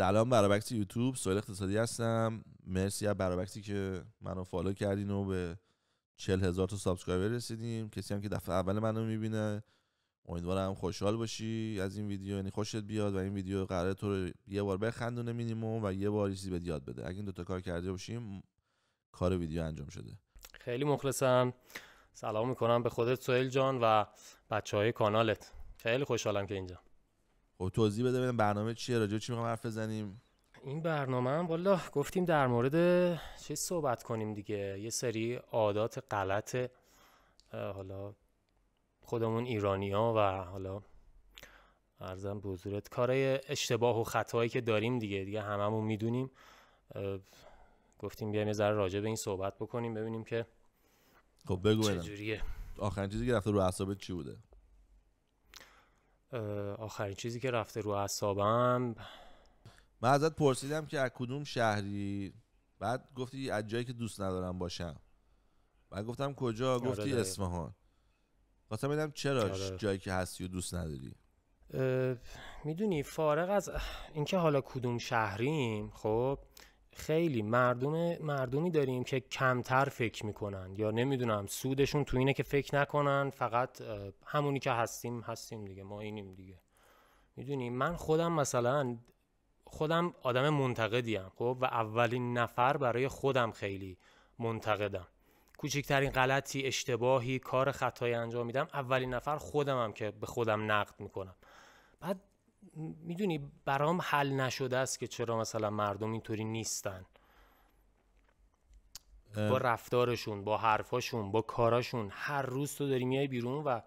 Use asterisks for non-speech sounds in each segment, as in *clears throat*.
سلام برابکس یوتیوب سوال اقتصادی هستم مرسی از برابکسی که منو فالو کردین و به چل هزار تا سابسکرایبر رسیدیم کسی هم که دفعه اول منو میبینه امیدوارم خوشحال باشی از این ویدیو یعنی خوشت بیاد و این ویدیو قراره تو رو یه بار بخندونه مینیمم و یه بار چیزی به یاد بده اگه این دوتا کار کرده باشیم کار ویدیو انجام شده خیلی مخلصم سلام میکنم به خودت سویل جان و بچه های کانالت خیلی خوشحالم که اینجا خب توضیح بده ببینم برنامه چیه راجع چی میخوام حرف بزنیم این برنامه هم والا گفتیم در مورد چه صحبت کنیم دیگه یه سری عادات غلط حالا خودمون ایرانی ها و حالا ارزم به کارای اشتباه و خطایی که داریم دیگه دیگه هممون میدونیم گفتیم بیایم یه ذره راجع به این صحبت بکنیم ببینیم که خب بگو آخرین چیزی که رفته رو اعصابت چی بوده آخرین چیزی که رفته رو اعصابم من ازت پرسیدم که از کدوم شهری بعد گفتی از جایی که دوست ندارم باشم بعد گفتم کجا آره گفتی اصفهان خواستم بدم چرا آره. جایی که هستی و دوست نداری میدونی فارغ از اینکه حالا کدوم شهریم خب خیلی مردم مردمی داریم که کمتر فکر میکنن یا نمیدونم سودشون تو اینه که فکر نکنن فقط همونی که هستیم هستیم دیگه ما اینیم دیگه میدونی من خودم مثلا خودم آدم منتقدیم خب و اولین نفر برای خودم خیلی منتقدم کوچکترین غلطی اشتباهی کار خطایی انجام میدم اولین نفر خودمم که به خودم نقد میکنم بعد میدونی برام حل نشده است که چرا مثلا مردم اینطوری نیستن با رفتارشون با حرفاشون با کاراشون هر روز تو داری میای بیرون و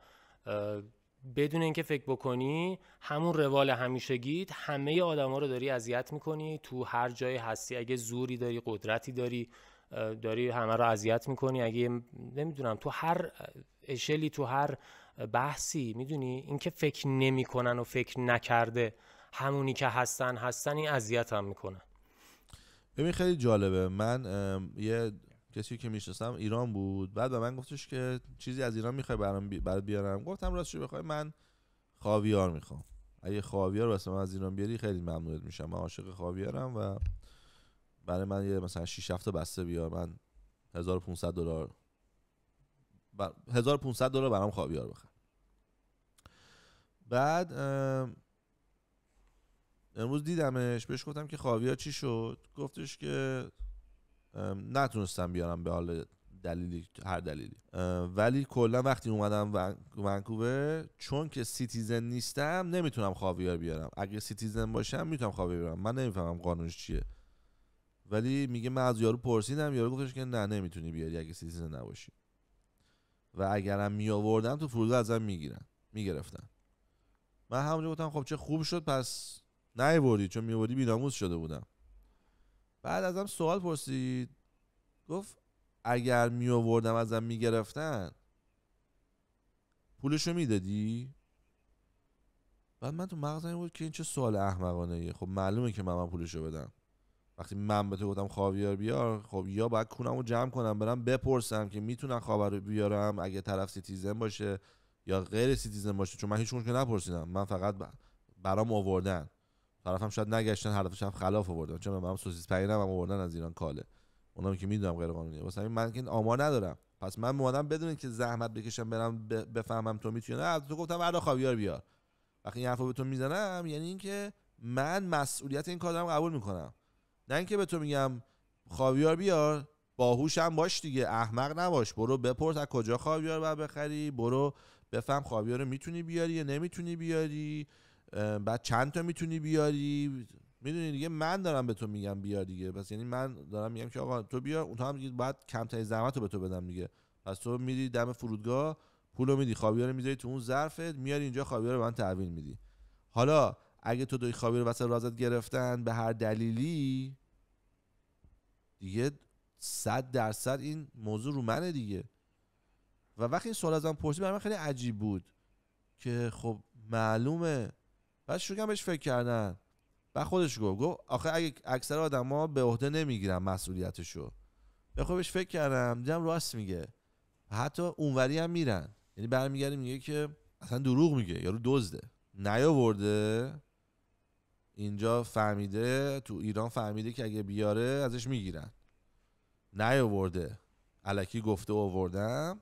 بدون اینکه فکر بکنی همون روال همیشگیت همه آدما رو داری اذیت میکنی تو هر جای هستی اگه زوری داری قدرتی داری داری همه رو اذیت میکنی اگه نمیدونم تو هر اشلی تو هر بحثی میدونی اینکه فکر نمیکنن و فکر نکرده همونی که هستن هستن این اذیت هم میکنن ببین خیلی جالبه من یه کسی که میشناسم ایران بود بعد به من گفتش که چیزی از ایران میخوای برام برات بیارم گفتم راستش بخوای من خاویار میخوام اگه خاویار واسه من از ایران بیاری خیلی ممنونت میشم من عاشق خاویارم و برای من یه مثلا 6 7 بسته بیار من 1500 دلار بر... 1500 دلار برام خاویار بخر بعد امروز دیدمش بهش گفتم که خاویار چی شد گفتش که نتونستم بیارم به حال دلیلی هر دلیلی ولی کلا وقتی اومدم ونکوور چون که سیتیزن نیستم نمیتونم خاویار بیارم اگه سیتیزن باشم میتونم خاویار بیارم من نمیفهمم قانونش چیه ولی میگه من از یارو پرسیدم یارو گفتش که نه نمیتونی بیاری اگه سیتیزن نباشی و اگرم می آوردن تو فرودگاه ازم می میگرفتن من همونجا گفتم خب چه خوب شد پس نیوردی چون میوردی بیناموز شده بودم بعد ازم سوال پرسید گفت اگر می آوردم ازم میگرفتن پولشو میدادی بعد من تو مغزم بود که این چه سوال احمقانه ایه خب معلومه که من, من پولشو بدم وقتی من به تو گفتم خاویار بیار خب یا باید کونم رو جمع کنم برم بپرسم که میتونم خاویار رو بیارم اگه طرف سیتیزن باشه یا غیر سیتیزن باشه چون من هیچ که نپرسیدم من فقط برام آوردن طرفم شاید نگشتن حرفش دفعه خلاف آوردن چون من سوسیس پنیرم هم آوردن از ایران کاله اونم که میدونم غیر قانونیه واسه همین من که آمار ندارم پس من مادم بدون که زحمت بکشم برم بفهمم تو میتونی نه تو گفتم بعدا خاویار بیار وقتی این حرفو به تو میزنم یعنی اینکه من مسئولیت این کار قبول میکنم نه اینکه به تو میگم خاویار بیار باهوش هم باش دیگه احمق نباش برو بپرس از کجا خاویار باید بخری برو بفهم خاویار رو میتونی بیاری یا نمیتونی بیاری بعد چند تا میتونی بیاری میدونی دیگه من دارم به تو میگم بیار دیگه پس یعنی من دارم میگم که آقا تو بیار اونها هم باید کمترین زحمت رو به تو بدم دیگه پس تو میری دم فرودگاه پولو میدی خاویار رو میذاری تو اون ظرفت میاری اینجا خاویار رو من تحویل میدی حالا اگه تو دوی خاویار وسط رازت گرفتن به هر دلیلی دیگه صد درصد این موضوع رو منه دیگه و وقتی این سوال ازم پرسید برای من خیلی عجیب بود که خب معلومه بعد شروع بهش فکر کردن و خودش گفت گفت آخه اگه اکثر آدما به عهده نمیگیرن مسئولیتشو به خودش فکر کردم دیدم راست میگه حتی اونوری هم میرن یعنی برمیگردیم میگه که اصلا دروغ میگه یارو دزده نیاورده اینجا فهمیده تو ایران فهمیده که اگه بیاره ازش میگیرن نیاورده علکی گفته اووردم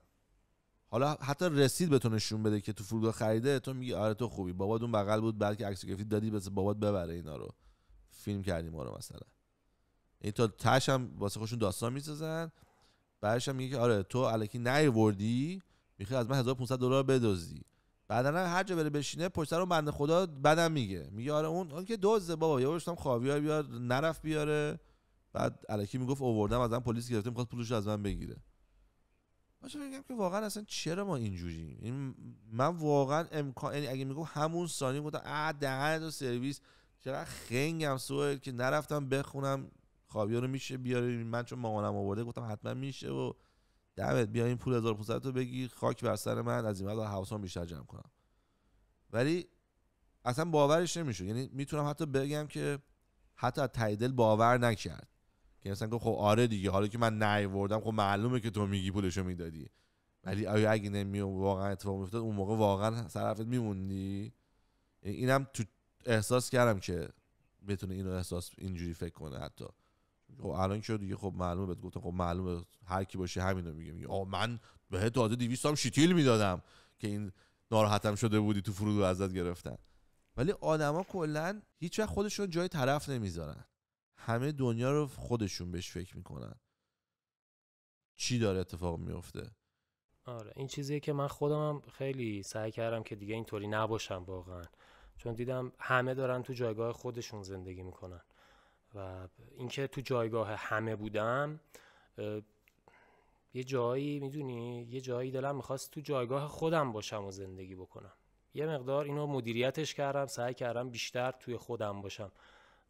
حالا حتی رسید به تو نشون بده که تو فرودگاه خریده تو میگی آره تو خوبی بابات اون بغل بود بلکه عکس گرفتی دادی بس بابات ببره اینا رو فیلم کردی ما رو مثلا این یعنی تا تش هم واسه خودشون داستان میسازن بعدش هم میگه که آره تو علکی نیاوردی میخوای از من 1500 دلار بدزدی بعدا هر جا بره بشینه پشت رو بنده خدا بدم میگه میگه آره اون اون که دوزه بابا یا گفتم خاویار بیار نرفت بیاره بعد الکی میگفت اووردم ازم پلیس گرفته میخواد پولش از من بگیره باشه میگم که واقعا اصلا چرا ما اینجوری این من واقعا امکان یعنی اگه میگم همون ثانیه گفتم اه دهن سرویس چرا خنگم سوئل که نرفتم بخونم خاویار رو میشه بیاره من چون مامانم آورده گفتم حتما میشه و دمت بیا این پول 1500 تو بگی خاک بر سر من از این بعد بیشتر جمع کنم ولی اصلا باورش نمیشه یعنی میتونم حتی بگم که حتی از دل باور نکرد که مثلا خب آره دیگه حالا که من نیوردم خب معلومه که تو میگی پولشو میدادی ولی آیا اگه نمی واقعا اتفاق میافتاد اون موقع واقعا صرفت میموندی یعنی اینم تو احساس کردم که بتونه اینو احساس اینجوری فکر کنه حتی خب الان که دیگه خب معلومه بهت گفتم خب معلومه هر کی باشه همین رو میگه آ من به تازه 200 هم شیتیل میدادم که این ناراحتم شده بودی تو فرودو ازت گرفتن ولی آدما کلا هیچ وقت خودشون جای طرف نمیذارن همه دنیا رو خودشون بهش فکر میکنن چی داره اتفاق میفته آره این چیزیه که من خودمم خیلی سعی کردم که دیگه اینطوری نباشم واقعا چون دیدم همه دارن تو جایگاه خودشون زندگی میکنن و اینکه تو جایگاه همه بودم یه جایی میدونی یه جایی دلم میخواست تو جایگاه خودم باشم و زندگی بکنم یه مقدار اینو مدیریتش کردم سعی کردم بیشتر توی خودم باشم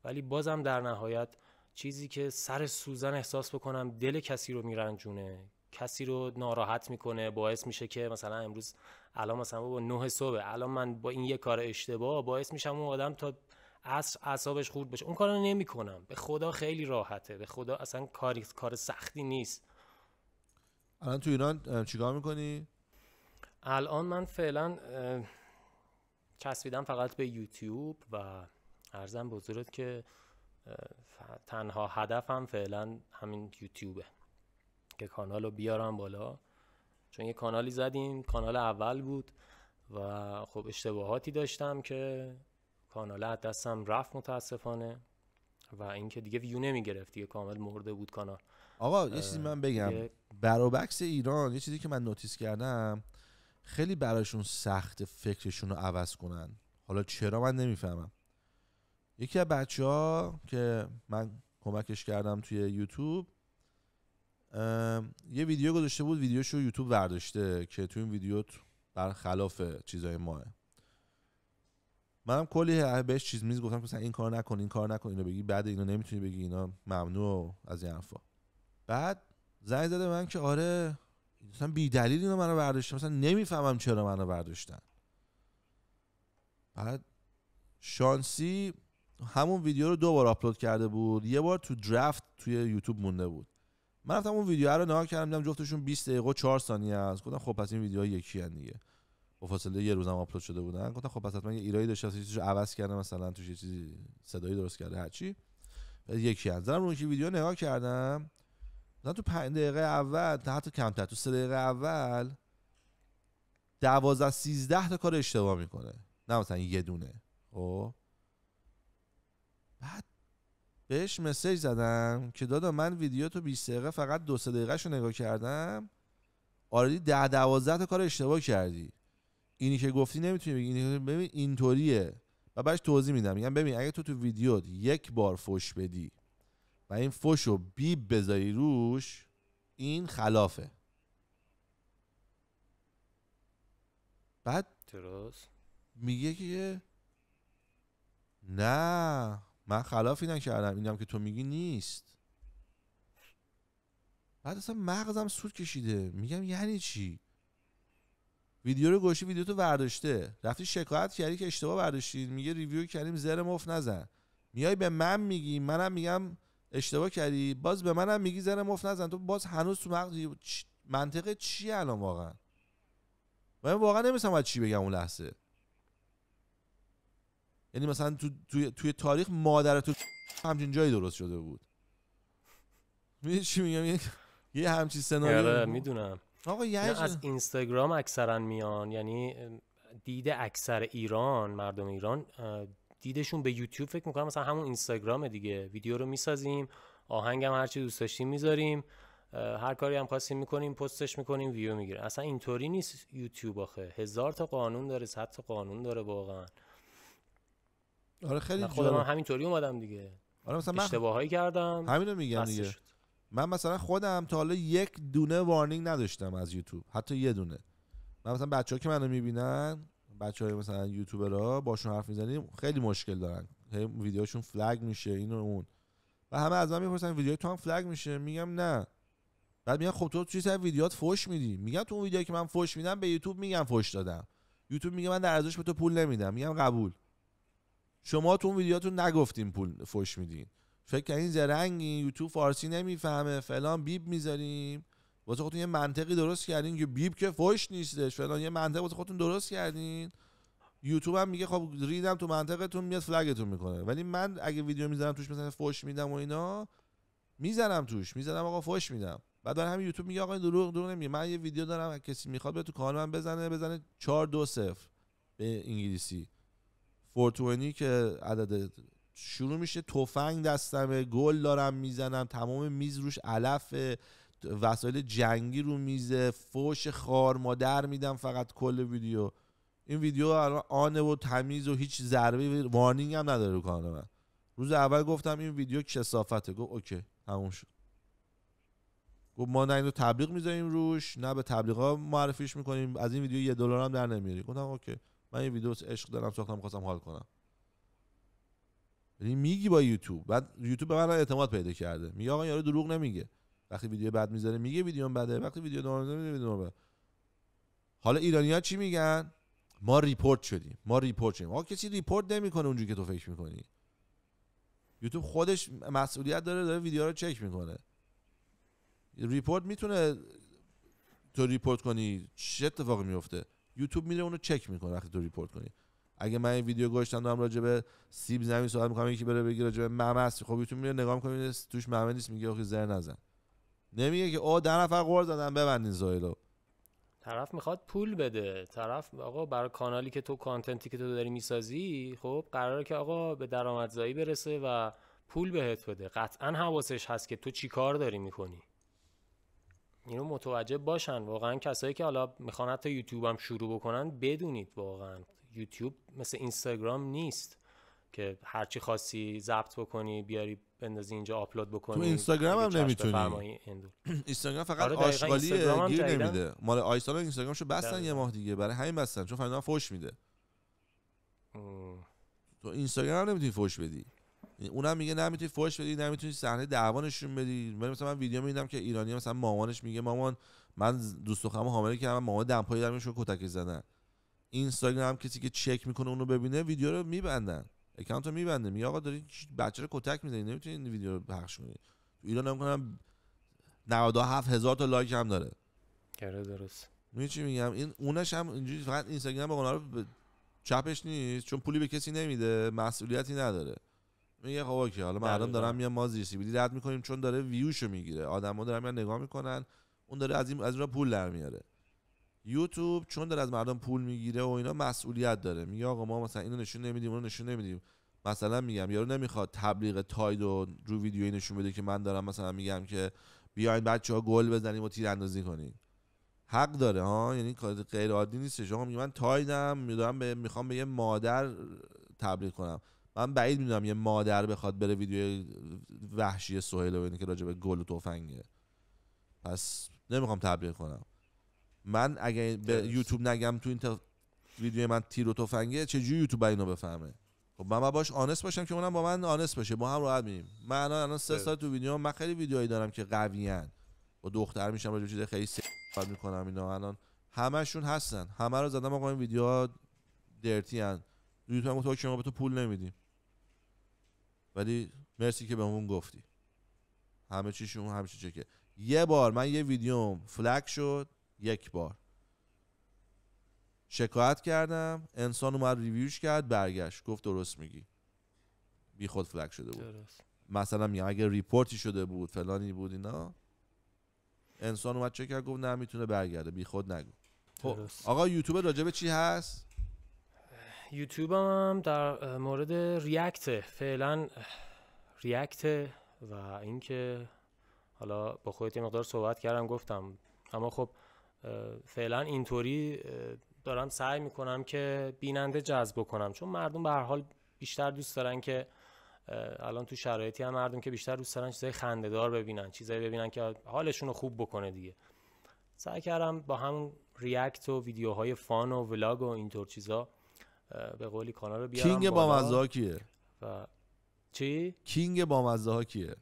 ولی بازم در نهایت چیزی که سر سوزن احساس بکنم دل کسی رو میرنجونه کسی رو ناراحت میکنه باعث میشه که مثلا امروز الان مثلا با نه صبح الان من با این یه کار اشتباه باعث میشم اون آدم تا عصر اعصابش خورد بشه اون کارو نمیکنم به خدا خیلی راحته به خدا اصلا کاری کار سختی نیست الان تو ایران چیکار میکنی الان من فعلا چسبیدم فقط به یوتیوب و ارزم بزرگت که تنها هدفم فعلا همین یوتیوبه که کانال رو بیارم بالا چون یه کانالی زدیم کانال اول بود و خب اشتباهاتی داشتم که کاناله دستم رفت متاسفانه و اینکه دیگه ویو نمیگرفت دیگه کامل مرده بود کانال آقا یه چیزی من بگم برابکس ایران یه چیزی که من نوتیس کردم خیلی براشون سخت فکرشون رو عوض کنن حالا چرا من نمیفهمم یکی از بچه ها که من کمکش کردم توی یوتیوب یه ویدیو گذاشته بود ویدیوش رو یوتیوب برداشته که توی این ویدیو برخلاف چیزای ماه منم کلی بهش چیز میز گفتم که مثلا این کار نکن این کار نکن اینو بگی بعد اینو نمیتونی بگی اینا ممنوع از این حرفا بعد زنگ زده من که آره مثلا بی دلیل اینو منو برداشتن مثلا نمیفهمم چرا منو برداشتن بعد شانسی همون ویدیو رو دوبار آپلود کرده بود یه بار تو درافت توی یوتیوب مونده بود من رفتم اون ویدیو رو نگاه کردم دیدم جفتشون 20 دقیقه و 4 ثانیه است گفتم خب پس این ویدیوها یکی دیگه با فاصله یه روزم آپلود شده بودن گفتم خب پس حتما یه ایرادی داشته یه چیزی عوض کرده مثلا توش یه چیزی صدایی درست کرده هرچی بعد یکی از زدم رو ویدیو نگاه کردم مثلا تو 5 دقیقه اول تا حتی کمتر تو 3 دقیقه اول 12 13 تا کار اشتباه میکنه نه مثلا یه دونه خب بعد بهش مسیج زدم که دادا من ویدیو تو 20 دقیقه فقط دو سه دقیقه رو نگاه کردم آردی ده دوازده تا کار اشتباه کردی اینی که گفتی نمیتونی بگی ببین اینطوریه و بعدش توضیح میدم میگم ببین اگه تو تو ویدیوت یک بار فش بدی و این فش رو بیب بذاری روش این خلافه بعد درست میگه که نه من خلافی نکردم اینم که تو میگی نیست بعد اصلا مغزم سود کشیده میگم یعنی چی ویدیو رو گوشی ویدیو تو برداشته رفتی شکایت کردی که اشتباه برداشتین میگه ریویو کردیم زر مفت نزن میای به من میگی منم میگم اشتباه کردی باز به منم میگی زر مفت نزن تو باز هنوز تو مغز منطقه چی الان واقعا من واقعا نمیسم چی بگم اون لحظه یعنی مثلا تو توی, توی تاریخ مادر تو همچین جایی درست شده بود میدونی چی میگم یه همچین سناریو آره، میدونم آقا از اینستاگرام اکثرا میان یعنی دید اکثر ایران مردم ایران دیدشون به یوتیوب فکر میکنم مثلا همون اینستاگرام دیگه ویدیو رو میسازیم آهنگ هم هرچی دوست داشتیم میذاریم هر کاری هم خواستیم میکنیم پستش میکنیم ویو میگیره اصلا اینطوری نیست یوتیوب آخه هزار تا قانون داره صد تا قانون داره واقعا آره خیلی خودم همینطوری اومدم دیگه آره مثلا کردم همینو میگم دیگه من مثلا خودم تا حالا یک دونه وارنینگ نداشتم از یوتیوب حتی یه دونه من مثلا بچه ها که منو میبینن بچه های مثلا یوتیوبرا باشون حرف میزنیم خیلی مشکل دارن ویدیوشون فلگ میشه اینو اون و همه از من میپرسن ویدیو تو هم فلگ میشه میگم نه بعد میگن خب تو چی سر ویدیوات فوش میدی میگم تو اون ویدیویی که من فوش میدم به یوتیوب میگم فوش دادم یوتیوب میگه من در ارزش به تو پول نمیدم میگم قبول شما تو اون ویدیوهاتون نگفتین پول فوش میدین فکر کنی زرنگی یوتیوب فارسی نمیفهمه فلان بیب میذاریم واسه خودتون یه منطقی درست کردین که بیب که فوش نیستش فلان یه منطق واسه خودتون درست کردین یوتیوب هم میگه خب ریدم تو منطقتون میاد فلگتون میکنه ولی من اگه ویدیو میذارم توش مثلا فوش میدم و اینا میذارم توش میذارم آقا فوش میدم بعد هم همین یوتیوب میگه آقا دروغ دروغ نمیگه من یه ویدیو دارم کسی میخواد به تو کانال من بزنه بزنه 4 2 0 به انگلیسی 420 که عدد شروع میشه تفنگ دستمه گل دارم میزنم تمام میز روش علف وسایل جنگی رو میزه فوش خار مادر میدم فقط کل ویدیو این ویدیو الان آنه و تمیز و هیچ ضربه وارنینگ هم نداره رو کانال من روز اول گفتم این ویدیو کسافته گفت اوکی تموم شد گفت ما نه اینو تبلیغ میذاریم روش نه به تبلیغا معرفیش میکنیم از این ویدیو یه دلار هم در نمیاری گفتم اوکی من این ویدیو عشق دارم ساختم خواستم حال کنم یعنی میگی با یوتیوب بعد یوتیوب به من اعتماد پیدا کرده میگه آقا یارو دروغ نمیگه وقتی ویدیو بعد میذاره میگه ویدیو بده وقتی ویدیو میذاره ویدیو بده حالا ایرانی ها چی میگن ما ریپورت شدیم ما ریپورت شدیم آقا کسی ریپورت نمیکنه اونجوری که تو فکر میکنی یوتیوب خودش مسئولیت داره داره ویدیو رو چک میکنه ریپورت میتونه تو ریپورت کنی چه اتفاقی میفته یوتیوب میره اونو چک میکنه وقتی تو ریپورت کنی اگه من این ویدیو گوشتم دارم راجع به سیب زمین صحبت میکنم یکی بره بگیر راجع به ممه است خب یوتیوب میره نگاه میکنه توش ممه نیست میگه آخه زر نزن نمیگه که او ده نفر قرض دادن ببندین زایلو طرف میخواد پول بده طرف آقا برای کانالی که تو کانتنتی که تو داری میسازی خب قراره که آقا به درآمدزایی برسه و پول بهت بده قطعا حواسش هست که تو چی کار داری میکنی اینو متوجه باشن واقعا کسایی که حالا میخوان حتی یوتیوب هم شروع بکنن بدونید واقعا یوتیوب مثل اینستاگرام نیست که هر چی خاصی ضبط بکنی بیاری بندازی اینجا آپلود بکنی تو اینستاگرام هم نمیتونی *clears throat* اینستاگرام فقط آره آشغالی گیر نمیده مال آیسال اینستاگرامشو بستن یه ماه دیگه برای همین بستن چون فردا فوش میده تو اینستاگرام نمیتونی فوش بدی یعنی اونم میگه نمیتونی فوش بدی نمیتونی صحنه دعوا نشون بدی ولی مثلا من ویدیو میدم که ایرانی مثلا مامانش میگه مامان من دوست دخترمو حامله کردم مامان دمپایی دارم کتک زدن اینستاگرام کسی که چک میکنه اونو ببینه ویدیو رو میبندن اکانت رو میبنده میگه آقا داری بچه رو کتک میزنی نمیتونی این ویدیو رو پخش کنی تو ایران هم کنم 97 هزار تا لایک هم داره کره درست می چی میگم این اونش هم اینجوری فقط اینستاگرام به قناره رو چپش نیست چون پولی به کسی نمیده مسئولیتی نداره میگه خب اوکی حالا مردم دارن میان ما زیر سیبیلی رد میکنیم چون داره ویوشو میگیره آدما دارن میان نگاه میکنن اون داره از این از اون پول در میاره یوتیوب چون داره از مردم پول میگیره و اینا مسئولیت داره میگه آقا ما مثلا اینو نشون نمیدیم اونو نشون نمیدیم مثلا میگم یارو نمیخواد تبلیغ تاید و رو ویدیو نشون بده که من دارم مثلا میگم که بیاین بچه ها گل بزنیم و تیراندازی کنیم حق داره ها یعنی کار غیر عادی نیست شما میگم من تایدم میدونم به میخوام به یه مادر تبلیغ کنم من بعید میدونم یه مادر بخواد بره ویدیو وحشی سهیل که راجع به گل و تفنگه پس نمیخوام تبلیغ کنم من اگه به یوتیوب نگم تو این ویدیو من تیر و تفنگه جوری یوتیوب اینو بفهمه خب من, با باش آنست باشم که اونم با من آنست باشه با هم راحت میریم من الان الان سه سال تو ویدیو من خیلی ویدیوهایی دارم که قویان با دختر میشم راجع چیز خیلی صحبت میکنم اینا الان همشون هستن همه رو زدم آقا این ویدیوها درتی ان یوتیوب گفت شما به تو پول نمیدیم ولی مرسی که بهمون گفتی همه چیشون همه چی چکه یه بار من یه ویدیوم فلک شد یک بار شکایت کردم انسان اومد ریویوش کرد برگشت گفت درست میگی بی خود فلک شده بود درست. مثلا میگم اگه ریپورتی شده بود فلانی بود اینا انسان اومد چه کرد گفت نه میتونه برگرده بی خود نگو خب، درست. آقا یوتیوب راجبه چی هست یوتیوب هم در مورد ریاکت فعلا ریاکت و اینکه حالا با خودت یه مقدار صحبت کردم گفتم اما خب فعلا اینطوری دارم سعی میکنم که بیننده جذب کنم چون مردم به هر حال بیشتر دوست دارن که الان تو شرایطی هم مردم که بیشتر دوست دارن چیزای خندهدار ببینن چیزایی ببینن که حالشون رو خوب بکنه دیگه سعی کردم با هم ریاکت و ویدیوهای فان و ولاگ و اینطور چیزا به قولی کانال رو بیارم کینگ با مزه کیه چی کینگ با مزه ها کیه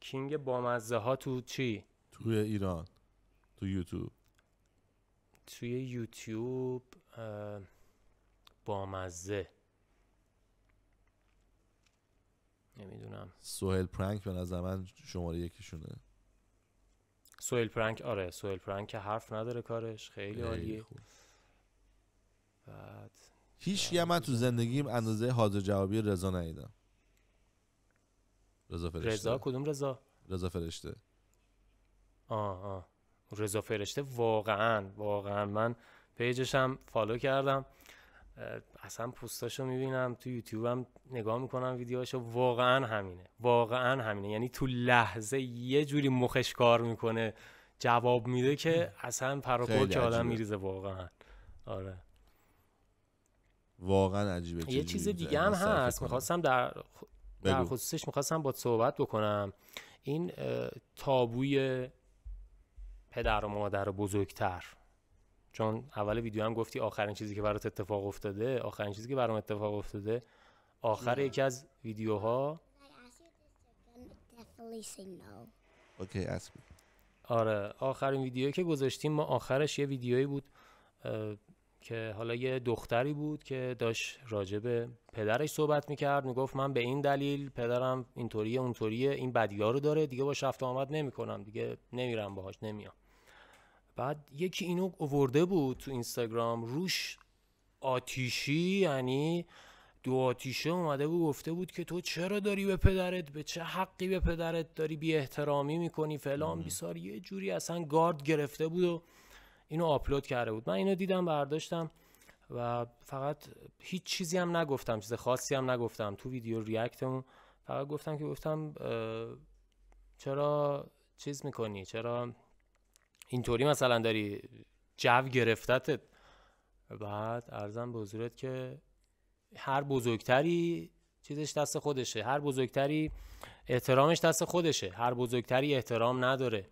کینگ با ها تو چی توی ایران تو یوتیوب توی یوتیوب بامزه نمیدونم سوهل پرانک به نظر من شماره یکیشونه سوهل پرانک آره سوهل پرانک که حرف نداره کارش خیلی عالیه بعد هیچ یه یعنی من تو زندگیم اندازه حاضر جوابی رضا ندیدم رضا فرشته رضا کدوم رضا رضا فرشته آه آه رضا فرشته واقعا واقعا من پیجش هم فالو کردم اصلا رو میبینم تو هم نگاه میکنم ویدیوهاشو واقعا همینه واقعا همینه یعنی تو لحظه یه جوری مخش کار میکنه جواب میده که *clears throat* اصلا پراپور که آدم میریزه واقعا آره واقعا عجیبه یه چیز دیگه هم هست میخواستم در در خصوصش میخواستم با صحبت بکنم این تابوی پدر و مادر بزرگتر چون اول ویدیو هم گفتی آخرین چیزی که برات اتفاق افتاده آخرین چیزی که برام اتفاق افتاده آخر یکی از ویدیوها اوکی آره آخرین ویدیویی که گذاشتیم ما آخرش یه ویدیویی بود که حالا یه دختری بود که داشت راجع به پدرش صحبت میکرد میگفت من به این دلیل پدرم اینطوریه اونطوریه این بدیا رو داره دیگه باش رفت آمد نمیکنم دیگه نمیرم باهاش نمیام بعد یکی اینو اوورده بود تو اینستاگرام روش آتیشی یعنی دو آتیشه اومده بود گفته بود که تو چرا داری به پدرت به چه حقی به پدرت داری بی احترامی میکنی فلان بیسار یه جوری اصلا گارد گرفته بود و اینو آپلود کرده بود من اینو دیدم برداشتم و فقط هیچ چیزی هم نگفتم چیز خاصی هم نگفتم تو ویدیو ریاکتمون فقط گفتم که گفتم چرا چیز میکنی چرا اینطوری مثلا داری جو گرفتتت بعد ارزم به حضورت که هر بزرگتری چیزش دست خودشه هر بزرگتری احترامش دست خودشه هر بزرگتری احترام نداره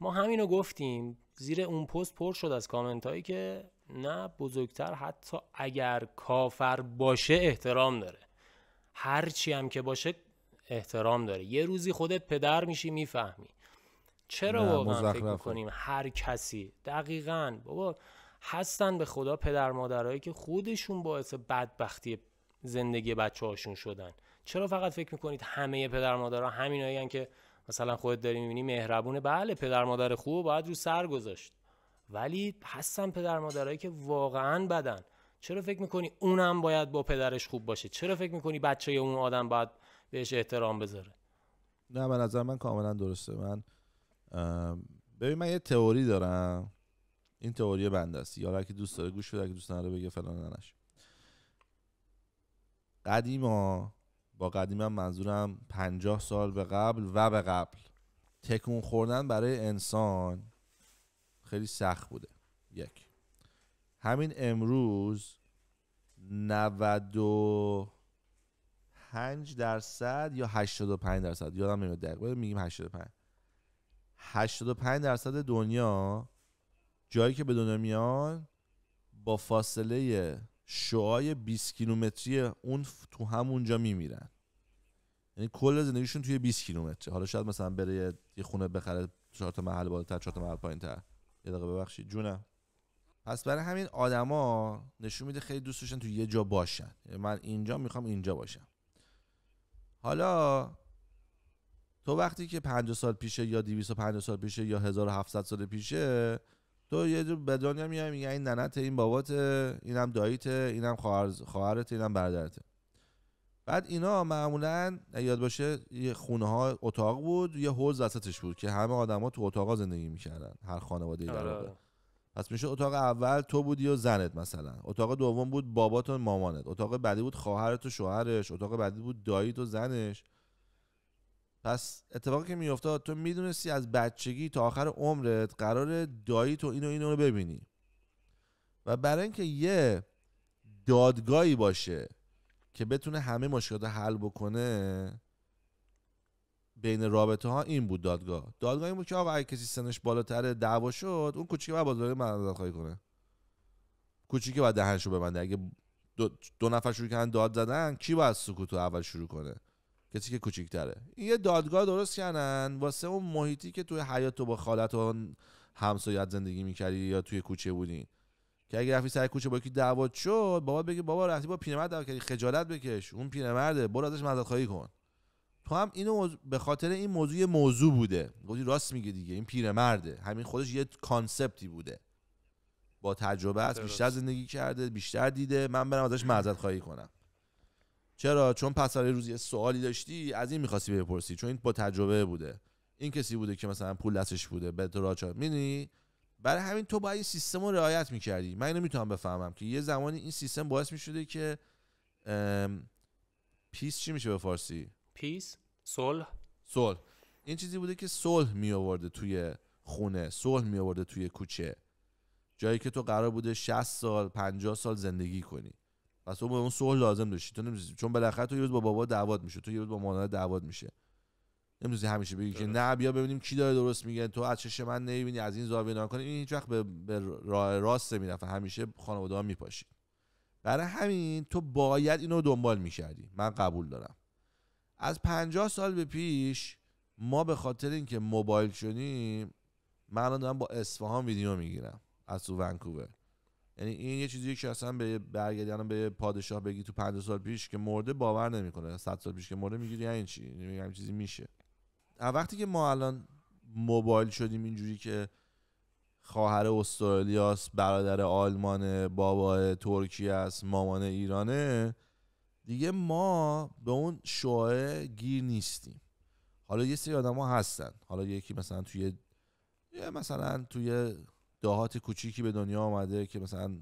ما همینو گفتیم زیر اون پست پر شد از کامنت هایی که نه بزرگتر حتی اگر کافر باشه احترام داره هرچی هم که باشه احترام داره یه روزی خودت پدر میشی میفهمی چرا واقعا فکر میکنیم هر کسی دقیقا بابا هستن به خدا پدر مادرهایی که خودشون باعث بدبختی زندگی بچه هاشون شدن چرا فقط فکر میکنید همه پدر مادرها همین که مثلا خودت داری میبینی مهربونه بله پدر مادر خوب باید رو سر گذاشت ولی هستن پدر مادرایی که واقعا بدن چرا فکر میکنی اونم باید با پدرش خوب باشه چرا فکر میکنی بچه اون آدم باید بهش احترام بذاره نه من نظر من کاملا درسته من ببین من یه تئوری دارم این تئوری بنده است یارا که دوست داره گوش بده که دوست نداره بگه فلان ننش قدیما با قدیمم منظورم 50 سال به قبل و به قبل تکون خوردن برای انسان خیلی سخت بوده یک همین امروز 95 درصد یا 85 درصد یادم نمیاد دقیقا میگیم 85 85 درصد دنیا جایی که به دنیا میان با فاصله شعای 20 کیلومتری اون تو همونجا میمیرن یعنی کل زندگیشون توی 20 کیلومتر حالا شاید مثلا بره یه خونه بخره چهار تا محل بالاتر چهار تا محل پایینتر یه دقیقه ببخشید جونم پس برای همین آدما نشون میده خیلی دوست داشتن تو یه جا باشن یعنی من اینجا میخوام اینجا باشم حالا تو وقتی که 50 سال پیشه یا 250 سال پیشه یا 1700 سال پیشه تو یه جور به دنیا میای میگه این ننت این بابات اینم داییته اینم خواهر خواهرت اینم برادرته بعد اینا معمولا یاد باشه یه خونه ها اتاق بود یه حوز وسطش بود که همه آدما تو ها زندگی میکردن هر خانواده در آره. واقع پس میشه اتاق اول تو بودی و زنت مثلا اتاق دوم بود بابات و مامانت اتاق بعدی بود خواهرت و شوهرش اتاق بعدی بود دایی و زنش پس اتفاقی که میافتاد تو میدونستی از بچگی تا آخر عمرت قرار دایی تو اینو اینو رو ببینی و برای اینکه یه دادگاهی باشه که بتونه همه مشکلات حل بکنه بین رابطه ها این بود دادگاه دادگاه این بود که آقا اگه کسی سنش بالاتر دعوا شد اون کوچیک باید بازاری معذرت خواهی کنه کوچیک باید دهنشو ببنده اگه دو, دو نفر شروع کردن داد زدن کی باید سکوت رو اول شروع کنه کسی که کوچیکتره این یه دادگاه درست کردن واسه اون محیطی که توی حیات تو با خالت و همسایت زندگی میکردی یا توی کوچه بودین که اگه رفتی سر کوچه با یکی دعوت شد بابا بگی بابا رفتی با پیرمرد دعوا کردی خجالت بکش اون پیرمرده برو ازش معذرت خواهی کن تو هم اینو به خاطر این موضوع موضوع بوده گفتی راست میگه دیگه این پیرمرده همین خودش یه کانسپتی بوده با تجربه است بیشتر زندگی کرده بیشتر دیده من برم ازش معذرت خواهی کنم چرا چون پس روزی سوالی داشتی از این میخواستی بپرسی چون این با تجربه بوده این کسی بوده که مثلا پول دستش بوده به تو راه میدونی برای همین تو باید این سیستم رو رعایت میکردی من اینو میتونم بفهمم که یه زمانی این سیستم باعث میشده که پیس چی میشه به فارسی پیس صلح صلح این چیزی بوده که صلح می توی خونه صلح می توی کوچه جایی که تو قرار بوده 60 سال 50 سال زندگی کنی پس تو به اون صلح لازم داشتی تو چون بالاخره تو یه روز با بابا دعوت میشه تو یه روز با مادر دعوت میشه نمیدونی همیشه بگی که نه بیا ببینیم کی داره درست میگه تو از چش من نمیبینی از این زاویه نگاه کنی این هیچ وقت به, به راه راست نمیرفه همیشه خانواده ها میپاشی برای همین تو باید اینو دنبال میکردی من قبول دارم از 50 سال به پیش ما به خاطر اینکه موبایل شدیم من دارم با اصفهان ویدیو میگیرم از تو ونکوور یعنی این یه چیزی که اصلا به برگردن به پادشاه بگی تو 50 سال پیش که مرده باور نمیکنه 100 سال پیش که مرده میگیری این یعنی چی نمیگم یعنی چیزی میشه وقتی که ما الان موبایل شدیم اینجوری که خواهر استرالیاست برادر آلمانه بابا ترکیه است مامان ایرانه دیگه ما به اون شوعه گیر نیستیم حالا یه سری آدم ها هستن حالا یکی مثلا توی مثلا توی دهات کوچیکی به دنیا آمده که مثلا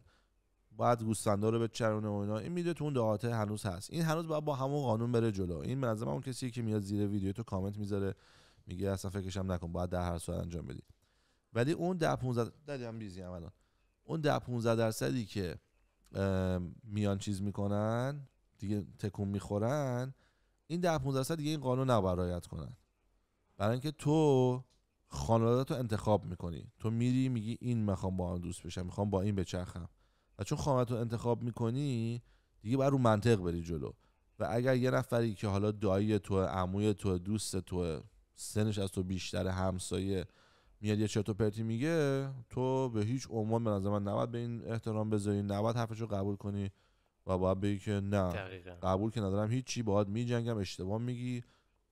باید گوسفندا رو به و اینا این میده تو اون دهاته هنوز هست این هنوز باید با همون قانون بره جلو این نظر اون کسی که میاد زیر ویدیو تو کامنت میذاره میگه اصلا فکرش هم نکن باید در هر صورت انجام بدی ولی اون 10 15 دادی هم بیزی هم الان اون 10 15 درصدی که میان چیز میکنن دیگه تکون میخورن این 10 15 درصد دیگه این قانون نباید رعایت کنن برای اینکه تو خانواده تو انتخاب میکنی تو میری میگی این میخوام با آن دوست بشم میخوام با این بچرخم چون خامت رو انتخاب میکنی دیگه باید رو منطق بری جلو و اگر یه نفری که حالا دایی تو عموی تو دوست تو سنش از تو بیشتر همسایه میاد یه چرت و پرتی میگه تو به هیچ عنوان به نظر من نباید به این احترام بذاری نباید حرفش رو قبول کنی و باید بگی که نه دقیقا. قبول که ندارم هیچی باید میجنگم اشتباه میگی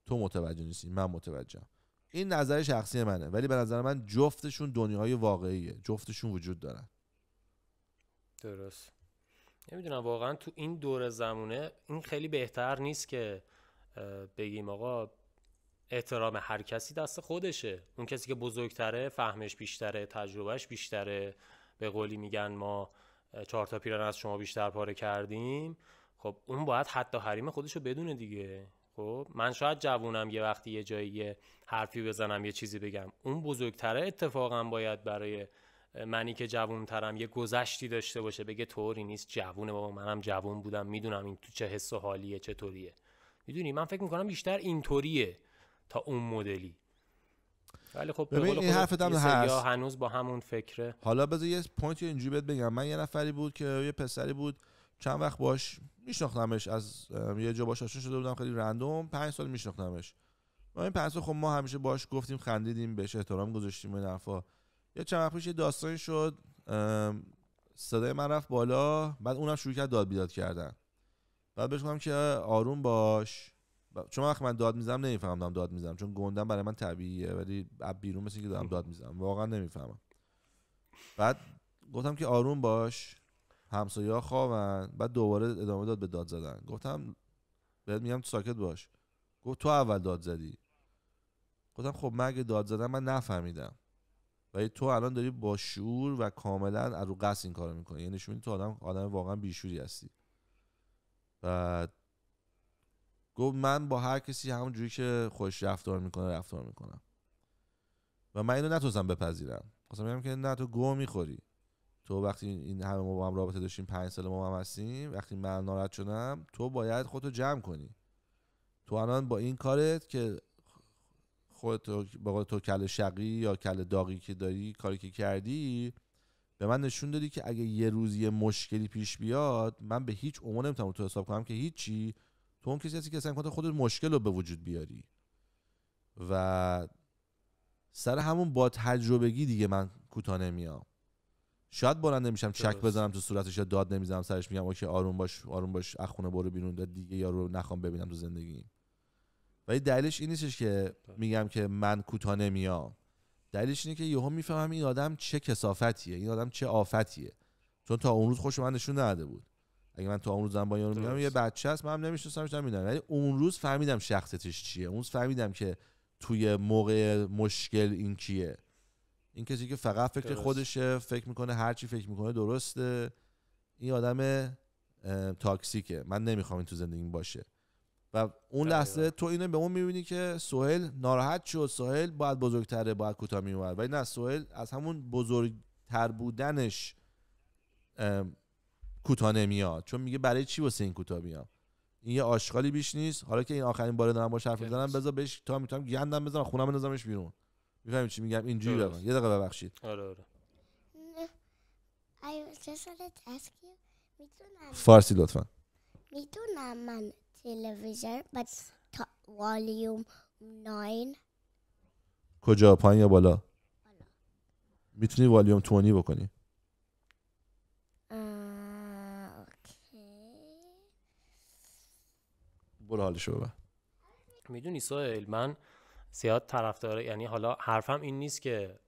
تو متوجه نیستی من متوجهم این نظر شخصی منه ولی به نظر من جفتشون دنیای واقعیه جفتشون وجود دارن درست نمیدونم واقعا تو این دور زمونه این خیلی بهتر نیست که بگیم آقا احترام هر کسی دست خودشه اون کسی که بزرگتره فهمش بیشتره تجربهش بیشتره به قولی میگن ما چهار تا پیران از شما بیشتر پاره کردیم خب اون باید حتی حریم خودش رو بدونه دیگه خب من شاید جوونم یه وقتی یه جایی حرفی بزنم یه چیزی بگم اون بزرگتره اتفاقا باید برای منی که ترم یه گذشتی داشته باشه بگه طوری نیست جوونه بابا منم جوون بودم میدونم این تو چه حس و حالیه چطوریه میدونی من فکر میکنم بیشتر اینطوریه تا اون مدلی ولی خب ببین این حرف دم هست هنوز با همون فکره حالا بذار یه پوینت اینجوری بهت بگم من یه نفری بود که یه پسری بود چند وقت باش میشناختمش از یه جا باش آشنا شده بودم خیلی رندوم پنج سال میشناختمش و این پنج سال خب ما همیشه باش گفتیم خندیدیم بهش احترام گذاشتیم این حرفا یه چند وقت پیش یه داستانی شد صدای من رفت بالا بعد اونم شروع کرد داد بیداد کردن بعد بهش گفتم که آروم باش چون وقتی من داد میزنم نمیفهمم داد میزنم چون گندم برای من طبیعیه ولی بیرون مثل که دارم داد میزنم واقعا نمیفهمم بعد گفتم که آروم باش همسایه خوابن بعد دوباره ادامه داد به داد زدن گفتم بهت میگم ساکت باش گفت تو اول داد زدی گفتم خب مگه داد زدم من نفهمیدم ولی تو الان داری با شعور و کاملا از رو قصد این کارو میکنی یعنی نشون تو آدم آدم واقعا بیشوری هستی و گفت من با هر کسی همون جوری که خوش رفتار میکنه رفتار میکنم و من اینو نتوزم بپذیرم خواستم میگم که نه تو گو میخوری تو وقتی این همه ما با هم رابطه داشتیم پنج سال ما هم هستیم وقتی من ناراحت شدم تو باید خودتو جمع کنی تو الان با این کارت که خودتو قول تو کل شقی یا کل داغی که داری کاری که کردی به من نشون دادی که اگه یه روز یه مشکلی پیش بیاد من به هیچ عنوان نمیتونم تو حساب کنم که هیچی تو اون کسی هستی که اصلا خودت مشکل رو به وجود بیاری و سر همون با تجربگی دیگه من کوتاه نمیام شاید بلند نمیشم چک بزنم تو صورتش یا داد نمیزنم سرش میگم اوکی آروم باش آروم باش اخونه برو بیرون دیگه یارو نخوام ببینم تو زندگی ولی دلیلش این نیستش که میگم که من کوتا نمیام دلیلش اینه که یهو میفهمم این آدم چه کسافتیه این آدم چه آفتیه چون تا اون روز خوش من نداده بود اگه من تا اون روز با یارو میگم یه بچه است من هم نمیشناسمش نمیدونم ولی اون روز فهمیدم شخصیتش چیه اون روز فهمیدم که توی موقع مشکل این کیه این کسی که فقط فکر درست. خودشه فکر میکنه هر فکر میکنه درسته این آدم تاکسیکه من نمیخوام این تو زندگیم باشه و اون لحظه تو اینو به اون میبینی که سوهل ناراحت شد سوهل باید بزرگتره باید کوتاه میومد ولی نه سوهل از همون بزرگتر بودنش کوتاه نمیاد چون میگه برای چی واسه این کوتاه میام این یه آشغالی بیش نیست حالا که این آخرین باره دارم با حرف میزنم بذار بهش تا میتونم گندم بزنم خونم بندازمش بیرون میفهمی چی میگم اینجوری بگم یه دقیقه ببخشید آره، آره. فارسی لطفا میدونم من تلویزیون تا والیوم 9 کجا پایین یا بالا میتونی والیوم 20 بکنی برو حالشو میدونی سوهل من زیاد داره یعنی حالا حرفم این نیست که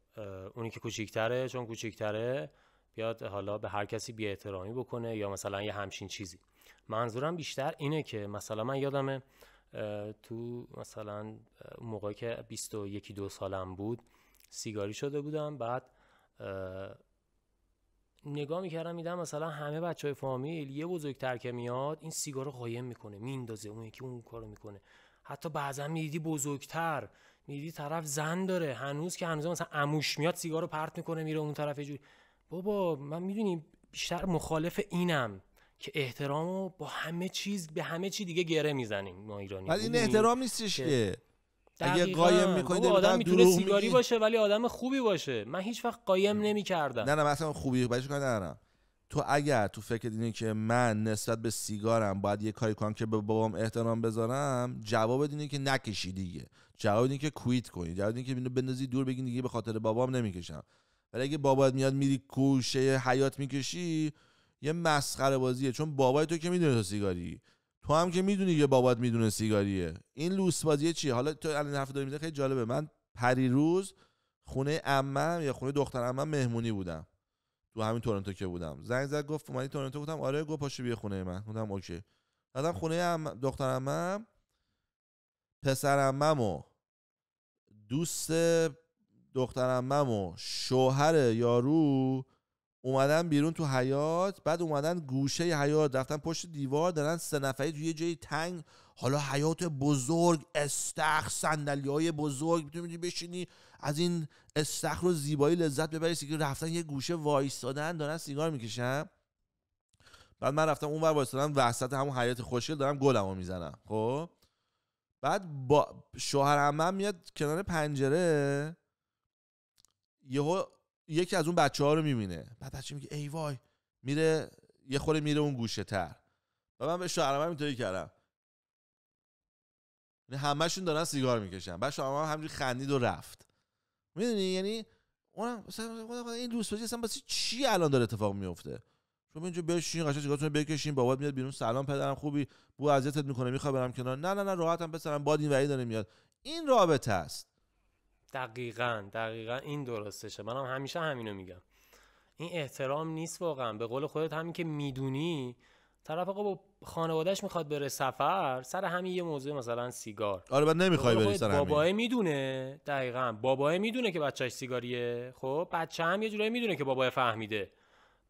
اونی که کوچیکتره چون کوچیکتره بیاد حالا به هر کسی بی بکنه یا مثلا یه همچین چیزی منظورم بیشتر اینه که مثلا من یادم تو مثلا موقعی که 21 دو سالم بود سیگاری شده بودم بعد نگاه میکردم میدم مثلا همه بچه های فامیل یه بزرگتر که میاد این سیگار رو قایم میکنه میندازه اون یکی اون کارو میکنه حتی بعضا میدی بزرگتر میدی طرف زن داره هنوز که هنوز مثلا اموش میاد سیگار رو پرت میکنه میره اون طرف جور بابا من میدونی بیشتر مخالف اینم که احترام رو با همه چیز به همه چی دیگه گره میزنیم ما ایرانی ولی این احترام نیستش که اگه قایم میکنید آدم میتونه سیگاری باشه ولی آدم خوبی باشه من هیچ وقت قایم نمیکردم نه نه مثلا خوبی باشه کار ندارم تو اگر تو فکر اینه که من نسبت به سیگارم باید یه کاری کنم که به بابام احترام بذارم جواب بدی که نکشی دیگه جواب بدی که کویت کنی جواب بدی که اینو بندازی دور بگین دیگه به خاطر بابام نمیکشم ولی اگه بابات میاد میری کوشه حیات میکشی یه مسخره بازیه چون بابای تو که میدونه تو سیگاری تو هم که میدونی یه بابات میدونه سیگاریه این لوس بازیه چیه حالا تو الان حرف داری خیلی جالبه من پری روز خونه عمم یا خونه دختر عمم مهمونی بودم تو همین تورنتو که بودم زنگ زد گفت اومدی تورنتو گفتم آره گفت پاشو بیا خونه من گفتم اوکی رفتم خونه ام دختر عمم پسر عمم و دوست دختر عمم و شوهر یارو اومدن بیرون تو حیات بعد اومدن گوشه حیات رفتن پشت دیوار دارن سه نفری توی یه جای تنگ حالا حیات بزرگ استخ سندلی های بزرگ میتونی بشینی از این استخ رو زیبایی لذت ببری که رفتن یه گوشه وایستادن دارن سیگار میکشن بعد من رفتم اونور وایستادم وسط همون حیات خوشگل دارم گلمو میزنم خب بعد با شوهر میاد کنار پنجره یهو یکی از اون بچه ها رو میبینه بعد بچه میگه ای وای میره یه خوره میره اون گوشه تر و من به شوهرم اینطوری کردم یعنی همهشون دارن سیگار میکشن بعد شما هم خندید و رفت میدونی یعنی اونم این دوست اصلا چی الان داره اتفاق میفته شما اینجا بشین قشنگ بکشین بابات میاد بیرون سلام پدرم خوبی بو ازیتت میکنه میخوام برم کنار نه نه نه راحتم پسرم باد این وری داره میاد این رابطه است دقیقا دقیقا این درستشه منم هم همیشه همینو میگم این احترام نیست واقعا به قول خودت همین که میدونی طرف آقا با خانوادهش میخواد بره سفر سر همین یه موضوع مثلا سیگار آره بعد نمیخوای بری سر بابای میدونه دقیقا بابای میدونه که بچهش سیگاریه خب بچه هم یه جورایی میدونه که بابای فهمیده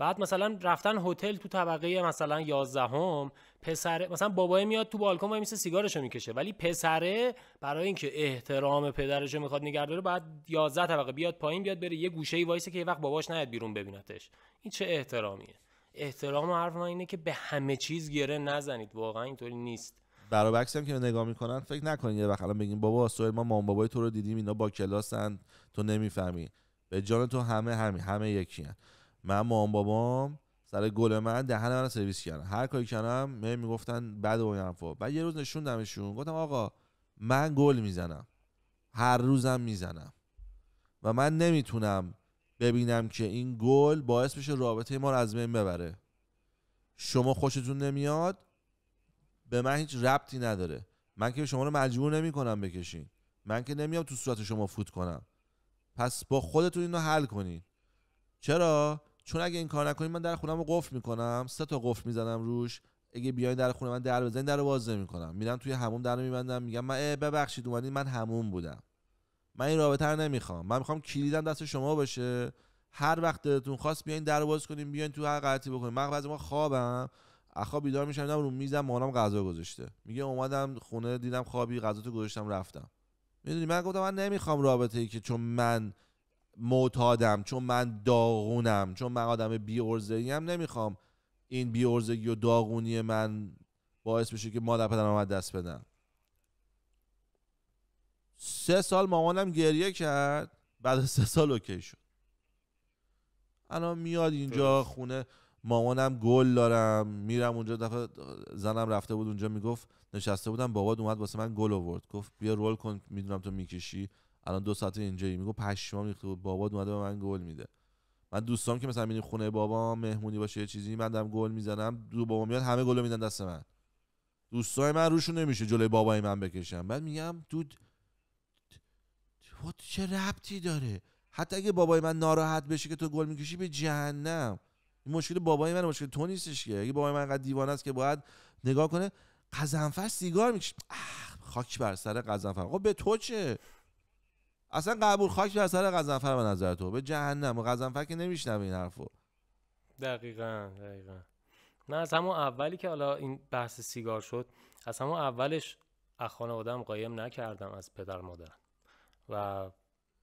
بعد مثلا رفتن هتل تو طبقه مثلا 11 هم پسره مثلا بابای میاد تو بالکن و میسه سیگارشو میکشه ولی پسره برای اینکه احترام پدرشو میخواد نگه داره بعد 11 طبقه بیاد پایین بیاد بره یه گوشه ای وایسه که یه وقت باباش نیاد بیرون ببینتش این چه احترامیه احترام حرف من اینه که به همه چیز گره نزنید واقعا اینطوری نیست برعکس هم که نگاه میکنن فکر نکنید یه وقت الان بابا سوهل ما مام بابای تو رو دیدیم اینا با کلاسن تو نمیفهمی به جان تو همه همین همه یکی هن. من مام بابام سر گل من دهن من سرویس کردن هر کاری کردم می میگفتن بد و حرفا بعد یه روز نشوندمشون گفتم آقا من گل میزنم هر روزم میزنم و من نمیتونم ببینم که این گل باعث بشه رابطه ما رو از بین ببره شما خوشتون نمیاد به من هیچ ربطی نداره من که شما رو مجبور نمیکنم بکشین من که نمیام تو صورت شما فوت کنم پس با خودتون اینو حل کنین چرا چون اگه این کار نکنید من در خونم رو قفل میکنم سه تا قفل میزنم روش اگه بیاین در خونه من در بزنین در رو باز نمیکنم میرم توی همون در میبندم میگم من ببخشید اومدین من همون بودم من این رابطه رو نمیخوام من میخوام کلیدم دست شما باشه هر وقت دلتون خواست بیاین در باز کنیم بیاین تو هر غلطی بکنیم من بعضی ما خوابم اخا بیدار میشم رو میزم مامانم غذا گذاشته میگه اومدم خونه دیدم خوابی غذا تو گذاشتم رفتم میدونی من گفتم من نمیخوام رابطه ای که چون من معتادم چون من داغونم چون من آدم بی هم نمیخوام این بی و داغونی من باعث بشه که مادر پدرم از دست بدم سه سال مامانم گریه کرد بعد سه سال اوکی شد الان میاد اینجا خونه مامانم گل دارم میرم اونجا دفعه زنم رفته بود اونجا میگفت نشسته بودم بابات اومد واسه من گل آورد گفت بیا رول کن میدونم تو میکشی الان دو ساعت اینجایی میگو پشمام ریخته بود بابات اومده به من گل میده من دوستام که مثلا میریم خونه بابا مهمونی باشه یه چیزی من دارم گل میزنم دو بابا میاد همه گل میدن دست من دوستای من روشون نمیشه جلوی بابای من بکشم بعد میگم تو تو خب چه ربطی داره حتی اگه بابای من ناراحت بشه که تو گل میکشی به جهنم این مشکل بابای من مشکل تو نیستش که اگه بابای من انقدر دیوانه است که باید نگاه کنه قزنفر سیگار میکشه خاک بر سر قزنفر خب به تو چه اصلا قبول خاک بر سر غزنفر به نظر تو به جهنم و غزنفر که نمیشنوه این حرفو دقیقا دقیقا نه از همون اولی که حالا این بحث سیگار شد از همون اولش از آدم قایم نکردم از پدر مادر و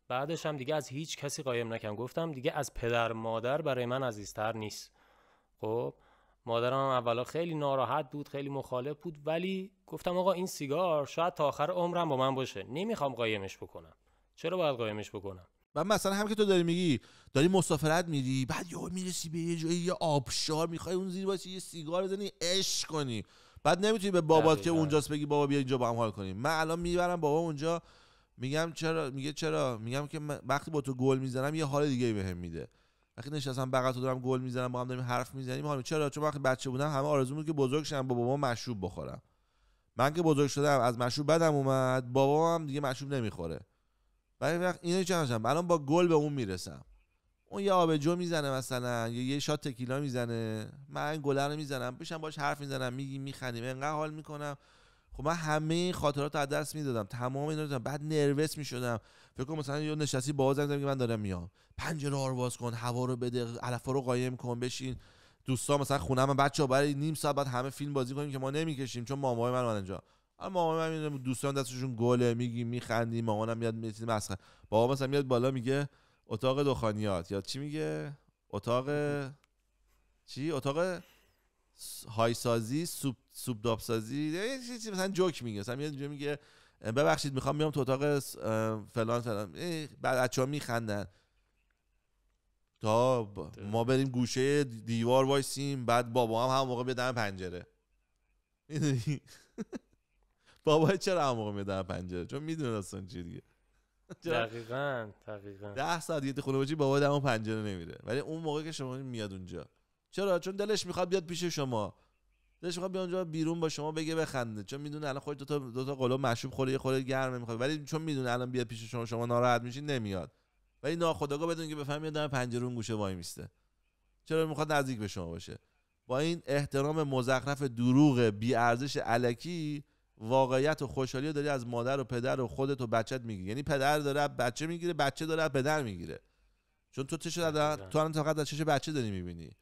بعدش هم دیگه از هیچ کسی قایم نکردم گفتم دیگه از پدر مادر برای من عزیزتر نیست خب مادرم اولا خیلی ناراحت بود خیلی مخالف بود ولی گفتم آقا این سیگار شاید تا آخر عمرم با من باشه نمیخوام قایمش بکنم چرا باید قایمش بکنم و مثلا هم که تو داری میگی داری مسافرت میری بعد یهو میرسی به یه جایی یه آبشار میخوای اون زیر باشی یه سیگار بزنی عشق کنی بعد نمیتونی به بابات که اونجاست بگی بابا بیا اینجا با هم حال کنیم من الان میبرم بابا اونجا میگم چرا میگه چرا میگم که وقتی با تو گل میزنم یه حال دیگه بهم میده وقتی نشستم بغل تو دارم گل میزنم با هم داریم حرف میزنیم حال چرا چون وقتی بچه بودم همه آرزو بود که بزرگ شم با بابا مشروب بخورم من که بزرگ شدم از مشروب بدم اومد بابا هم دیگه مشروب نمیخوره ولی وقت چه چند الان با گل به اون میرسم اون یه آبجو میزنه مثلا یا یه شات تکیلا میزنه من گل رو میزنم بشم باش حرف میزنم میگی میخندیم انقدر حال میکنم خب من همه این خاطرات از دست میدادم تمام اینا رو بعد نروس میشدم فکر کنم مثلا یه نشستی باز زنگ که من دارم میام پنجره رو باز کن هوا رو بده علفا رو قایم کن بشین دوستا مثلا خونه من ها برای نیم ساعت بعد همه فیلم بازی کنیم که ما نمیکشیم چون مامای من من آره، اما من دوستان دستشون گله میگی میخندی مامانم میاد میاد مسخره بابا مثلا میاد بالا میگه اتاق دخانیات یا چی میگه اتاق چی اتاق های سازی سوب سوپ داب سازی مثلا جوک میگه مثلا میاد میگه ببخشید میخوام میام تو اتاق فلان فلان بعد ها میخندن تا ما بریم گوشه دیوار وایسیم بعد بابا هم هم موقع به پنجره *laughs* بابا چرا عمو میاد در پنجره چون میدونه داستان چی دیگه *laughs* دقیقاً دقیقاً 10 ساعت یه خونه باشی بابا در اون پنجره نمیره ولی اون موقع که شما میاد اونجا چرا چون دلش میخواد بیاد پیش شما دلش میخواد بیاد اونجا بیرون با شما بگه بخنده چون میدونه الان خودت دو تا دو تا قلو مشروب خوره یه خورده گرمه میخواد ولی چون میدونه الان بیاد پیش شما شما ناراحت میشین نمیاد ولی ناخداگاه بدون که بفهمید در پنجره اون گوشه وای میسته چرا میخواد نزدیک به شما باشه با این احترام مزخرف دروغ بی ارزش الکی واقعیت و خوشحالی رو داری از مادر و پدر و خودت و بچت میگی یعنی پدر داره بچه میگیره بچه داره پدر میگیره چون تو چش تو هم فقط از بچه داری میبینی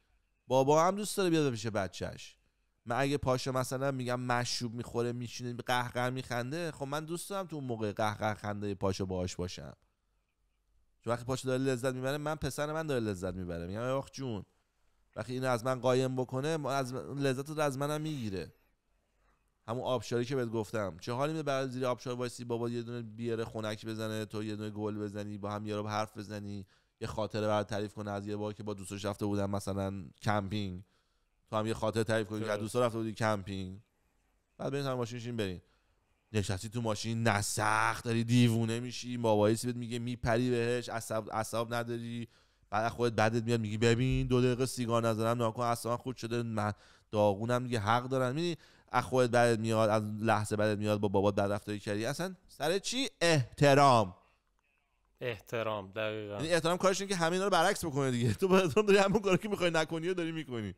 بابا هم دوست داره بیاد پیش بچهش من اگه پاشا مثلا میگم مشروب میخوره میشینه قهقه میخنده خب من دوست دارم تو اون موقع قهقه خنده پاشا باهاش باشم چون وقتی پاشا داره لذت میبره من پسر من داره لذت میبره میگم آخ جون وقتی اینو از من قایم بکنه از لذت رو از منم میگیره همون آبشاری که بهت گفتم چه حالی میده بعد زیر آبشار وایسی بابا یه دونه بیاره خونک بزنه تو یه دونه گل بزنی با هم یارو حرف بزنی یه خاطره برات تعریف کنه از یه بار که با دوستاش رفته بودن مثلا کمپینگ تو هم یه خاطره تعریف کنی که دوستا رفته بودی کمپینگ بعد بریم هم ماشینشین برین نشستی تو ماشین نسخت داری دیوونه میشی بابایسی بهت میگه میپری بهش عصب عصب نداری بعد خودت بعدت میاد میگی ببین دو دقیقه سیگار نزنم ناکن اصلا خود شده من داغونم میگه حق دارم میدی از خودت بدت میاد از لحظه بدت میاد با بابات بد رفتاری کردی اصلا سر چی احترام احترام دقیقا یعنی احترام کارش اینه که همینا رو برعکس بکنه دیگه تو باید داری همون کاری که میخوای نکنی و داری میکنی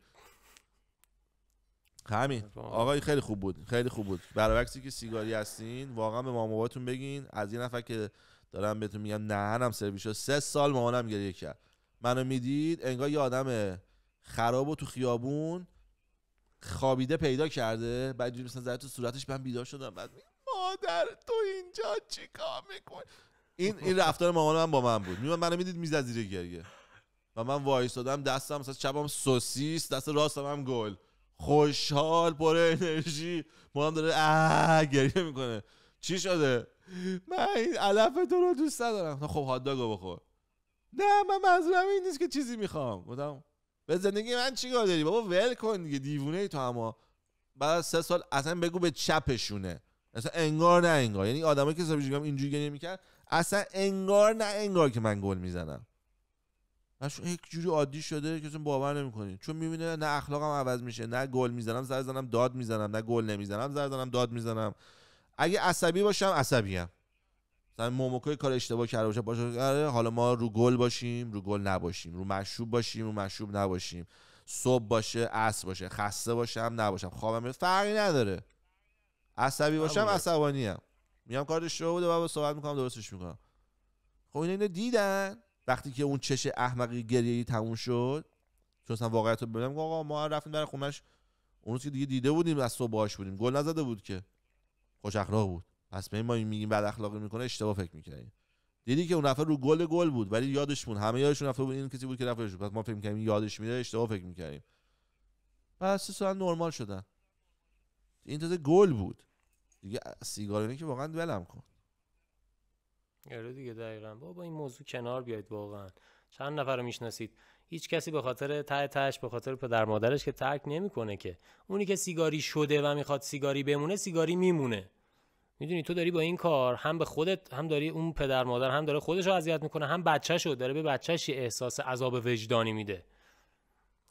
همین آقای خیلی خوب بود خیلی خوب بود برعکسی که سیگاری هستین واقعا به مام بگین از این نفر که دارم بهتون میگم نهنم سرویس شد سه سال مامانم گریه کرد منو میدید انگار یه آدم خراب و تو خیابون خوابیده پیدا کرده بعد مثلا تو صورتش من بیدار شدم بعد مادر تو اینجا چیکار میکنی این این رفتار مامان با من بود می منو میدید میزد زیر گریه و من وایستادم دستم مثلا چپم سوسیس دست راستم هم گل خوشحال پر انرژی مامان داره آه گریه میکنه چی شده من این علف تو رو دوست ندارم خب هات بخور نه من منظورم این نیست که چیزی میخوام گفتم به زندگی من چیکار داری بابا ول کن دیگه دیوونه ای تو اما بعد سه سال اصلا بگو به چپشونه اصلا انگار نه انگار یعنی آدمایی که حسابی میگم اینجوری گریه میکرد اصلا انگار نه انگار که من گل میزنم اصلا یک جوری عادی شده که اصلا باور نمیکنی چون میبینه نه اخلاقم عوض میشه نه گل میزنم سر زنم داد میزنم نه گل نمیزنم زرد زنم داد میزنم اگه عصبی باشم عصبیم مثلا موموکو کار اشتباه کرده باشه باشه آره، حالا ما رو گل باشیم رو گل نباشیم رو مشروب باشیم رو مشروب نباشیم صبح باشه عصر باشه خسته باشم نباشم خوابم فرقی نداره عصبی باشم عصبانی ام میام کار اشتباه بوده بابا صحبت میکنم درستش میکنم خب اینا اینو دیدن وقتی که اون چش احمقی گریه تموم شد چون اصلا واقعیت رو ببینم آقا ما رفتیم برای خونش اون روز که دیگه دیده بودیم از صبح باش بودیم گل نزده بود که خوش اخلاق بود پس ما ما میگیم بد اخلاقی میکنه اشتباه فکر میکنیم دیدی که اون نفر رو گل گل بود ولی یادش بود همه یادشون رفته بود این کسی بود که رفت پس ما فکر میکنیم یادش میره اشتباه فکر میکنیم پس سن نرمال شدن این تازه گل بود دیگه سیگار که واقعا ولم کن آره دیگه دقیقا بابا این موضوع کنار بیاید واقعا چند نفر رو میشناسید هیچ کسی به خاطر ته تهش به خاطر پدر مادرش که ترک نمیکنه که اونی که سیگاری شده و میخواد سیگاری بمونه سیگاری میمونه میدونی تو داری با این کار هم به خودت هم داری اون پدر مادر هم داره خودش رو اذیت میکنه هم بچهش داره به بچهش احساس عذاب وجدانی میده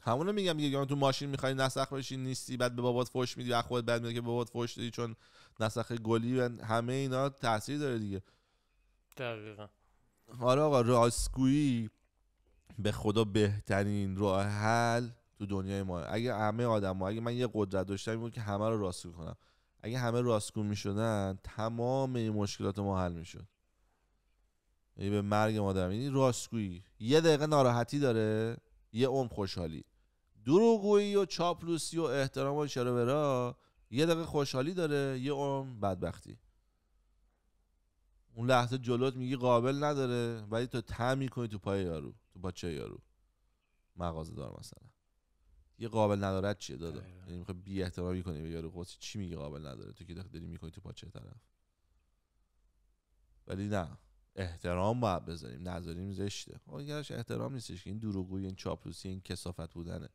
همونو میگم میگه تو ماشین میخوای نسخ بشی نیستی بعد به بابات فوش میدی و خودت بعد میگه که بابات فوش دادی چون نسخ گلی و همه اینا تاثیر داره دیگه دقیقا آره آقا راستگویی به خدا بهترین راه حل تو دنیای ما اگه همه آدم ها. اگه من یه قدرت داشتم بود که همه رو راستگو کنم اگه همه راستگو میشدن تمام این مشکلات ما حل میشد یعنی به مرگ مادرم یعنی راستگویی یه دقیقه ناراحتی داره یه عم خوشحالی دروغگویی و چاپلوسی و احترام و شرورا یه دقیقه خوشحالی داره یه عم بدبختی اون لحظه جلوت میگی قابل نداره ولی تو تعمی کنی تو پای یارو تو باچه یارو مغازه دار مثلا یه قابل ندارد چیه دادا یعنی میخوای بی احترامی کنی به یارو قصی خب چی میگه قابل نداره تو که داری میکنی تو پاچه طرف ولی نه احترام باید بذاریم نذاریم زشته خب اگرش احترام نیستش که این دروغگویی این چاپلوسی این کسافت بودنه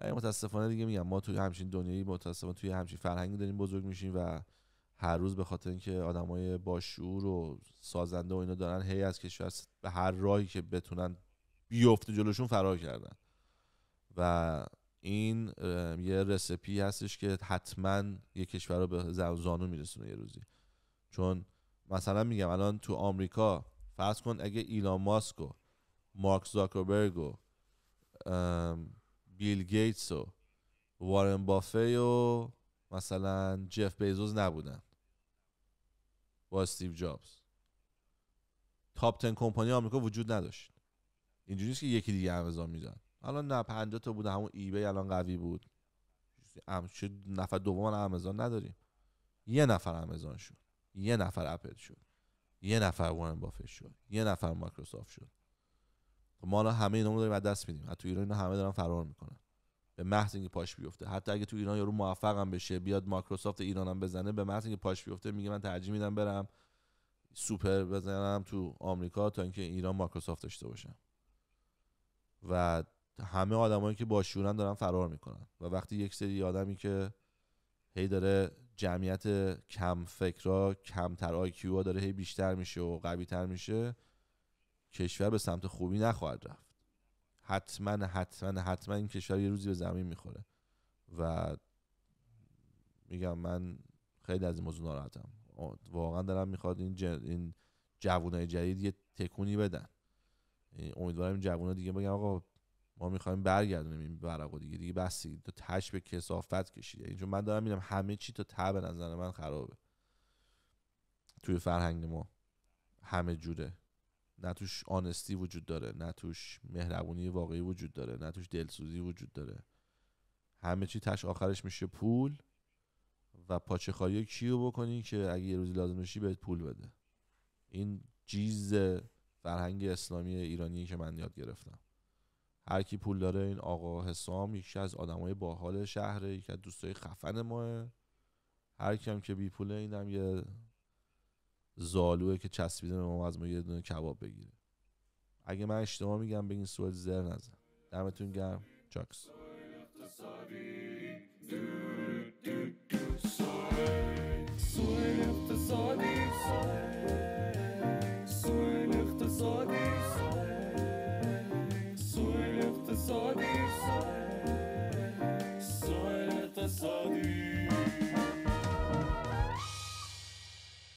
ای متاسفانه دیگه میگم ما توی همچین دنیایی متاسفانه توی همچین فرهنگی داریم بزرگ میشیم و هر روز به خاطر اینکه آدمای با شعور و سازنده و اینا دارن هی از کشور به هر راهی که بتونن بیفته جلوشون فرار کردن و این یه رسپی هستش که حتما یه کشور رو به زانو میرسونه یه روزی چون مثلا میگم الان تو آمریکا فرض کن اگه ایلان ماسک و مارک زاکربرگ و بیل گیتس و وارن بافه و مثلا جف بیزوز نبودن با استیو جابز تاپ تن کمپانی آمریکا وجود نداشت اینجوری که یکی دیگه هم میزد الان نه 50 تا بوده همون ایبی الان قوی بود نفر دوم آمازون نداریم یه نفر آمازون شد یه نفر اپل شد یه نفر وارن بافت شد یه نفر مایکروسافت شد خب ما الان همه اینا داریم از دست میدیم تو ایران اینا همه دارن فرار میکنن به محض اینکه پاش بیفته حتی اگه تو ایران یارو موفق هم بشه بیاد مایکروسافت ایران هم بزنه به محض اینکه پاش بیفته میگه من ترجیح میدم برم سوپر بزنم تو آمریکا تا اینکه ایران مایکروسافت داشته باشم و همه آدمایی که باشورن دارن فرار میکنن و وقتی یک سری آدمی که هی داره جمعیت کم فکرا کمتر آیکیو ها داره هی بیشتر میشه و قوی تر میشه کشور به سمت خوبی نخواهد رفت حتما حتما حتما این کشور یه روزی به زمین میخوره و میگم من خیلی از این موضوع ناراحتم واقعا دارم میخواد این, این جوانای جدید یه تکونی بدن امیدوارم این جوونا دیگه بگم آقا ما میخوایم برگردونیم این ورقو دیگه دیگه بس تو تش به کسافت کشید اینجا من دارم میدم همه چی تو تب نظر من خرابه توی فرهنگ ما همه جوره نه توش آنستی وجود داره نه توش مهربونی واقعی وجود داره نه توش دلسوزی وجود داره همه چی تش آخرش میشه پول و پاچه خاری کیو بکنی که اگه یه روزی لازم بشی بهت پول بده این چیز فرهنگ اسلامی ایرانی که من یاد گرفتم هر کی پول داره این آقا حسام یکی از آدمای باحال شهر یکی از دوستای خفن ماه هر کیم که بی پوله اینم یه زالوه که چسبیده به ما از ما یه دونه کباب بگیره اگه من اشتباه میگم بگین سوال زر نزن دمتون گرم چاکس